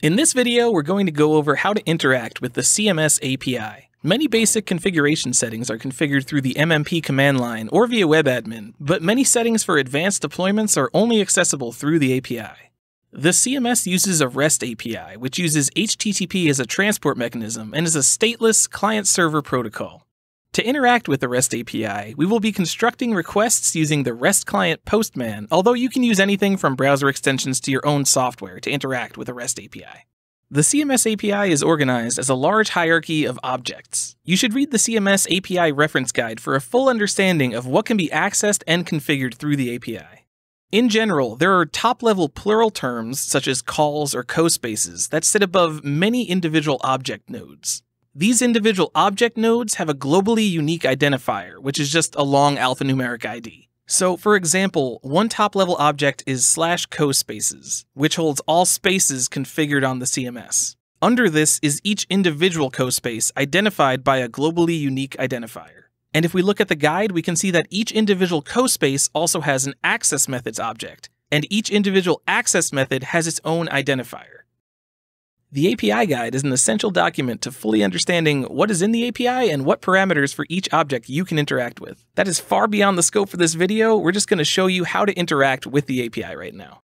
In this video, we're going to go over how to interact with the CMS API. Many basic configuration settings are configured through the MMP command line or via webadmin, but many settings for advanced deployments are only accessible through the API. The CMS uses a REST API, which uses HTTP as a transport mechanism and is a stateless client-server protocol. To interact with the REST API, we will be constructing requests using the REST client Postman, although you can use anything from browser extensions to your own software to interact with the REST API. The CMS API is organized as a large hierarchy of objects. You should read the CMS API reference guide for a full understanding of what can be accessed and configured through the API. In general, there are top-level plural terms, such as calls or co-spaces, that sit above many individual object nodes. These individual object nodes have a globally unique identifier, which is just a long alphanumeric ID. So for example, one top-level object is slash cospaces, which holds all spaces configured on the CMS. Under this is each individual cospace identified by a globally unique identifier. And if we look at the guide, we can see that each individual cospace also has an access methods object, and each individual access method has its own identifier. The API guide is an essential document to fully understanding what is in the API and what parameters for each object you can interact with. That is far beyond the scope for this video. We're just going to show you how to interact with the API right now.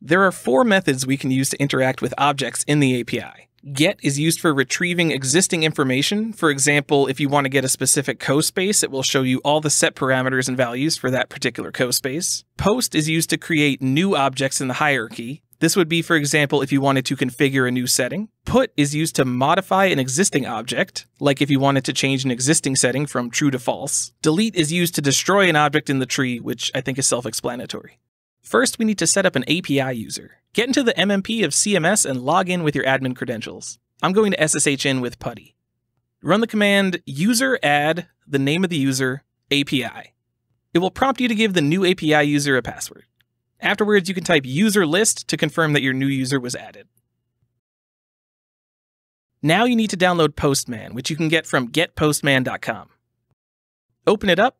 There are four methods we can use to interact with objects in the API. Get is used for retrieving existing information. For example, if you want to get a specific co-space, it will show you all the set parameters and values for that particular co-space. Post is used to create new objects in the hierarchy. This would be, for example, if you wanted to configure a new setting. Put is used to modify an existing object, like if you wanted to change an existing setting from true to false. Delete is used to destroy an object in the tree, which I think is self-explanatory. First, we need to set up an API user. Get into the MMP of CMS and log in with your admin credentials. I'm going to SSH in with PuTTY. Run the command user add the name of the user API. It will prompt you to give the new API user a password. Afterwards, you can type user list to confirm that your new user was added. Now you need to download Postman, which you can get from getpostman.com. Open it up.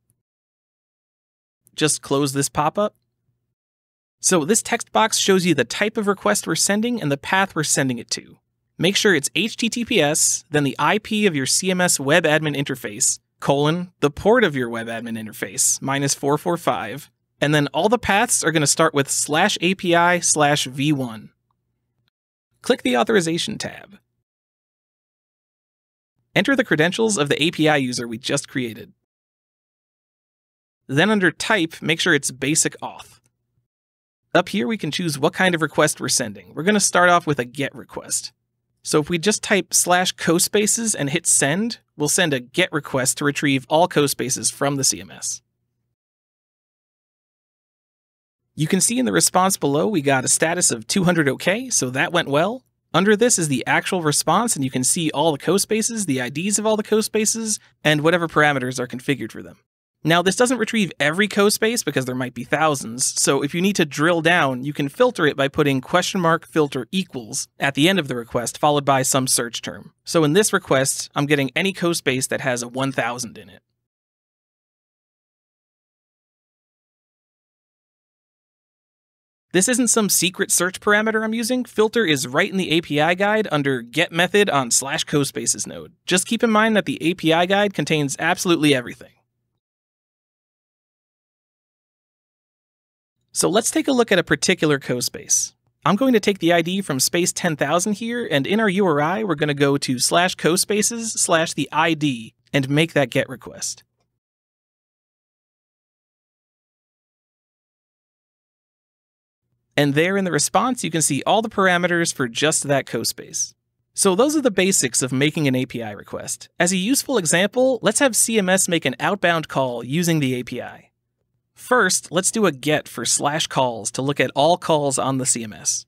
Just close this pop up. So, this text box shows you the type of request we're sending and the path we're sending it to. Make sure it's HTTPS, then the IP of your CMS web admin interface, colon, the port of your web admin interface, minus 445, and then all the paths are going to start with slash API slash v1. Click the Authorization tab. Enter the credentials of the API user we just created. Then under Type, make sure it's Basic Auth. Up here, we can choose what kind of request we're sending. We're going to start off with a GET request. So if we just type slash cospaces and hit send, we'll send a GET request to retrieve all cospaces from the CMS. You can see in the response below we got a status of 200 OK, so that went well. Under this is the actual response, and you can see all the cospaces, the IDs of all the cospaces, and whatever parameters are configured for them. Now, this doesn't retrieve every cospace because there might be thousands, so if you need to drill down, you can filter it by putting question mark filter equals at the end of the request, followed by some search term. So in this request, I'm getting any cospace that has a 1000 in it. This isn't some secret search parameter I'm using. Filter is right in the API guide under get method on slash cospaces node. Just keep in mind that the API guide contains absolutely everything. So let's take a look at a particular cospace. I'm going to take the ID from space 10,000 here, and in our URI, we're going to go to slash cospaces slash the ID and make that get request. And there in the response, you can see all the parameters for just that cospace. So those are the basics of making an API request. As a useful example, let's have CMS make an outbound call using the API. First, let's do a get for slash calls to look at all calls on the CMS.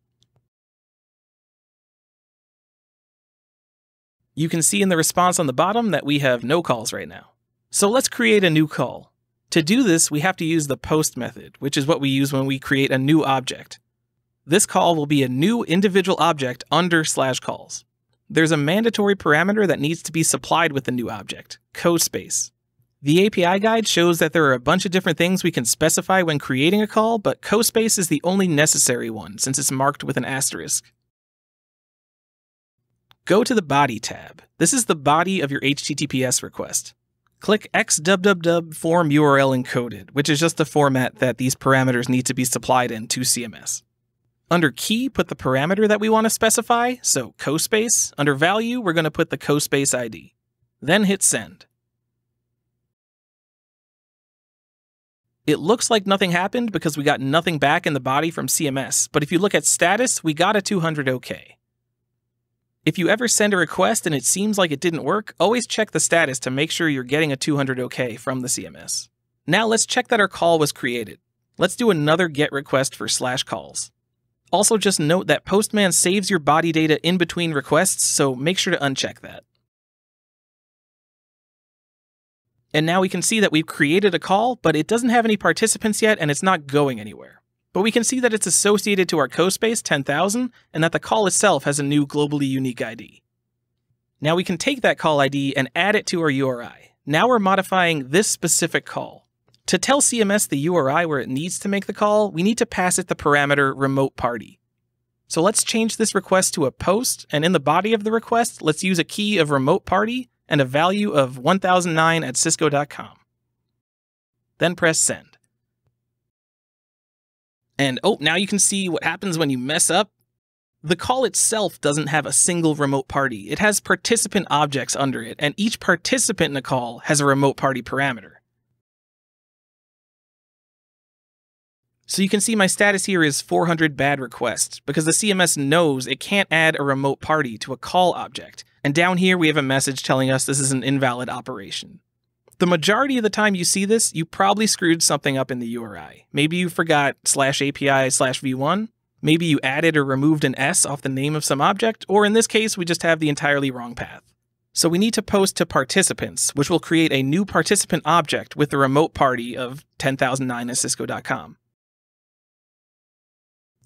You can see in the response on the bottom that we have no calls right now. So let's create a new call. To do this, we have to use the post method, which is what we use when we create a new object. This call will be a new individual object under slash calls. There's a mandatory parameter that needs to be supplied with the new object, code space. The API guide shows that there are a bunch of different things we can specify when creating a call, but CoSpace is the only necessary one since it's marked with an asterisk. Go to the Body tab. This is the body of your HTTPS request click xwww form URL encoded, which is just the format that these parameters need to be supplied in to CMS. Under key, put the parameter that we want to specify, so cospace. Under value, we're going to put the cospace ID. Then hit send. It looks like nothing happened because we got nothing back in the body from CMS, but if you look at status, we got a 200 OK. If you ever send a request and it seems like it didn't work, always check the status to make sure you're getting a 200 OK from the CMS. Now let's check that our call was created. Let's do another GET request for slash calls. Also just note that Postman saves your body data in between requests, so make sure to uncheck that. And now we can see that we've created a call, but it doesn't have any participants yet and it's not going anywhere but we can see that it's associated to our cospace 10,000 and that the call itself has a new globally unique ID. Now we can take that call ID and add it to our URI. Now we're modifying this specific call. To tell CMS the URI where it needs to make the call, we need to pass it the parameter remote party. So let's change this request to a post, and in the body of the request, let's use a key of remote party and a value of 1009 at cisco.com. Then press send. And oh, now you can see what happens when you mess up. The call itself doesn't have a single remote party. It has participant objects under it, and each participant in a call has a remote party parameter. So you can see my status here is 400 bad requests, because the CMS knows it can't add a remote party to a call object. And down here we have a message telling us this is an invalid operation the majority of the time you see this, you probably screwed something up in the URI. Maybe you forgot slash API slash v1. Maybe you added or removed an S off the name of some object, or in this case, we just have the entirely wrong path. So we need to post to participants, which will create a new participant object with the remote party of 10009 at cisco.com.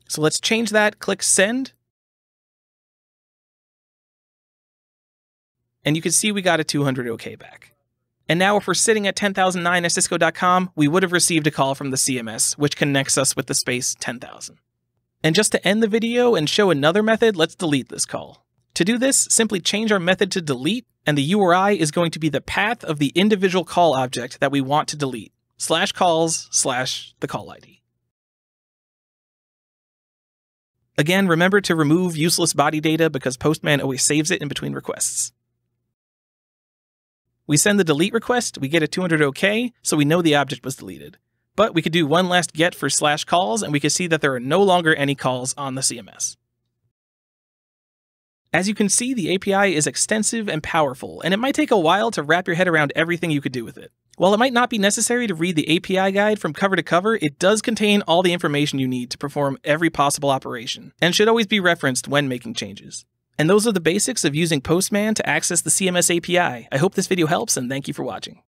So let's change that, click send. And you can see we got a 200 OK back. And now, if we're sitting at 10,009 at cisco.com, we would have received a call from the CMS, which connects us with the space 10,000. And just to end the video and show another method, let's delete this call. To do this, simply change our method to delete, and the URI is going to be the path of the individual call object that we want to delete, slash calls slash the call ID. Again, remember to remove useless body data because Postman always saves it in between requests. We send the delete request, we get a 200 OK, so we know the object was deleted. But we could do one last get for slash calls, and we can see that there are no longer any calls on the CMS. As you can see, the API is extensive and powerful, and it might take a while to wrap your head around everything you could do with it. While it might not be necessary to read the API guide from cover to cover, it does contain all the information you need to perform every possible operation, and should always be referenced when making changes. And those are the basics of using Postman to access the CMS API. I hope this video helps and thank you for watching.